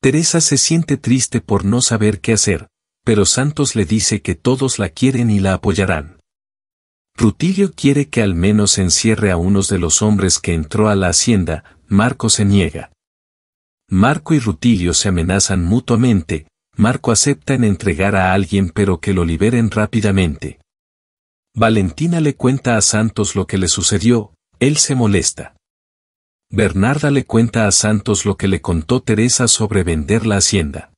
Teresa se siente triste por no saber qué hacer, pero Santos le dice que todos la quieren y la apoyarán. Rutilio quiere que al menos encierre a unos de los hombres que entró a la hacienda, Marco se niega. Marco y Rutilio se amenazan mutuamente, Marco acepta en entregar a alguien pero que lo liberen rápidamente. Valentina le cuenta a Santos lo que le sucedió, él se molesta. Bernarda le cuenta a Santos lo que le contó Teresa sobre vender la hacienda.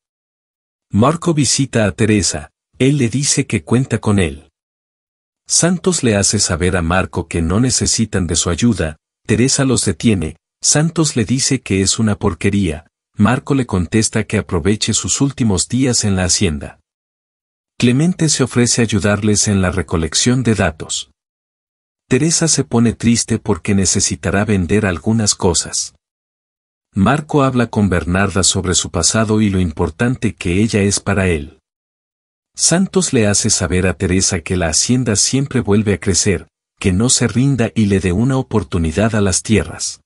Marco visita a Teresa, él le dice que cuenta con él. Santos le hace saber a Marco que no necesitan de su ayuda, Teresa los detiene, Santos le dice que es una porquería, Marco le contesta que aproveche sus últimos días en la hacienda. Clemente se ofrece a ayudarles en la recolección de datos. Teresa se pone triste porque necesitará vender algunas cosas. Marco habla con Bernarda sobre su pasado y lo importante que ella es para él. Santos le hace saber a Teresa que la hacienda siempre vuelve a crecer, que no se rinda y le dé una oportunidad a las tierras.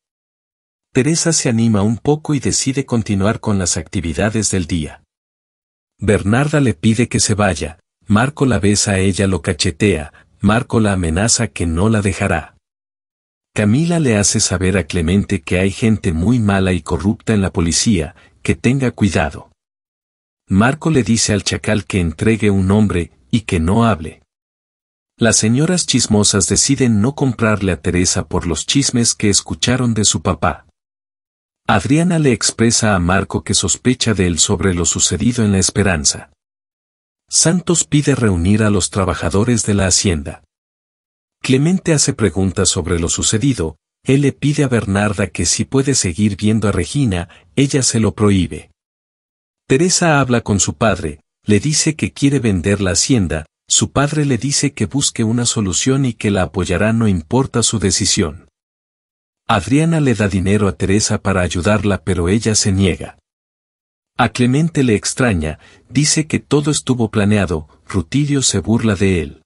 Teresa se anima un poco y decide continuar con las actividades del día. Bernarda le pide que se vaya, Marco la besa a ella lo cachetea, Marco la amenaza que no la dejará. Camila le hace saber a Clemente que hay gente muy mala y corrupta en la policía, que tenga cuidado. Marco le dice al chacal que entregue un hombre, y que no hable. Las señoras chismosas deciden no comprarle a Teresa por los chismes que escucharon de su papá. Adriana le expresa a Marco que sospecha de él sobre lo sucedido en la esperanza. Santos pide reunir a los trabajadores de la hacienda. Clemente hace preguntas sobre lo sucedido, él le pide a Bernarda que si puede seguir viendo a Regina, ella se lo prohíbe. Teresa habla con su padre, le dice que quiere vender la hacienda, su padre le dice que busque una solución y que la apoyará no importa su decisión. Adriana le da dinero a Teresa para ayudarla pero ella se niega. A Clemente le extraña, dice que todo estuvo planeado, Rutilio se burla de él.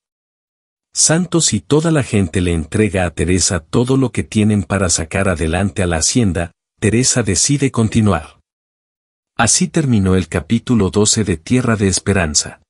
Santos y toda la gente le entrega a Teresa todo lo que tienen para sacar adelante a la hacienda, Teresa decide continuar. Así terminó el capítulo 12 de Tierra de Esperanza.